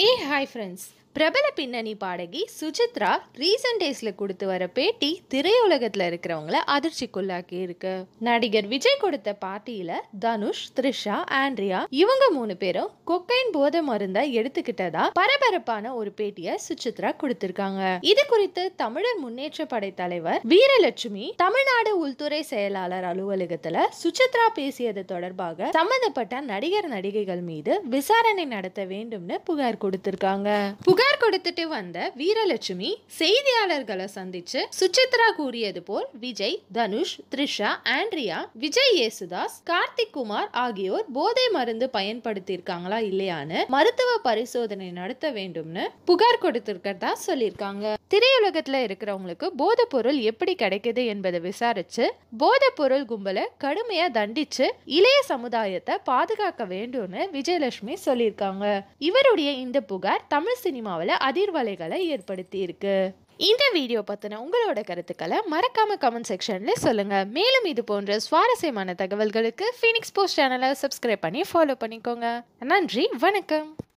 Hey, hi friends. பிரபல பின்னணி பாடகி சுஜித்ரா ரீசன்ட் டேஸில் கொடுத்து வர பேட்டி திரையுலகத்தில் இருக்கிறவங்கள அதிர்ச்சிக்குள்ளாக்கி இருக்கு நடிகர் விஜய் கொடுத்த பார்ட்டியில் தனுஷ் த்ரிஷா ஆண்ட்ரியா இவங்க மூணு பேரும் கொக்கைன் போதை மருந்தை எடுத்துக்கிட்டதா பரபரப்பான ஒரு பேட்டியை சுஜித்ரா கொடுத்திருக்காங்க இது குறித்து தமிழர் முன்னேற்ற படை தலைவர் வீரலட்சுமி தமிழ்நாடு உள்துறை செயலாளர் அலுவலகத்தில் சுஜித்ரா பேசியது தொடர்பாக சம்பந்தப்பட்ட நடிகர் நடிகைகள் மீது விசாரணை நடத்த வேண்டும்னு புகார் கொடுத்திருக்காங்க புகார் கொடுத்துட்டு வந்த வீரலட்சுமி செய்தியாளர்களை சந்திச்சு சுச்சித்ரா கூறியது போல் விஜய் தனுஷ் த்ரிஷா ஆண்ட்ரியா விஜய் யேசுதாஸ் கார்த்திக் குமார் ஆகியோர் போதை மருந்து பயன்படுத்தியிருக்காங்களா இல்லையான்னு மருத்துவ பரிசோதனை நடத்த வேண்டும்னு புகார் கொடுத்திருக்கிறதா சொல்லியிருக்காங்க திரையுலகத்துல இருக்கிறவங்களுக்கு போதை பொருள் எப்படி கிடைக்குது என்பதை விசாரிச்சு போதை பொருள் கும்பலை கடுமையா தண்டிச்சு இளைய சமுதாயத்தை பாதுகாக்க வேண்டும்னு விஜயலட்சுமி சொல்லியிருக்காங்க இவருடைய இந்த புகார் தமிழ் சினிமா சினிமாவில் அதிர்வலைகளை ஏற்படுத்தியிருக்கு இந்த வீடியோ பற்றின உங்களோட கருத்துக்களை மறக்காம கமெண்ட் செக்ஷனில் சொல்லுங்கள் மேலும் இது போன்ற சுவாரஸ்யமான தகவல்களுக்கு ஃபீனிக்ஸ் போஸ்ட் சேனலை சப்ஸ்கிரைப் பண்ணி ஃபாலோ பண்ணிக்கோங்க நன்றி வணக்கம்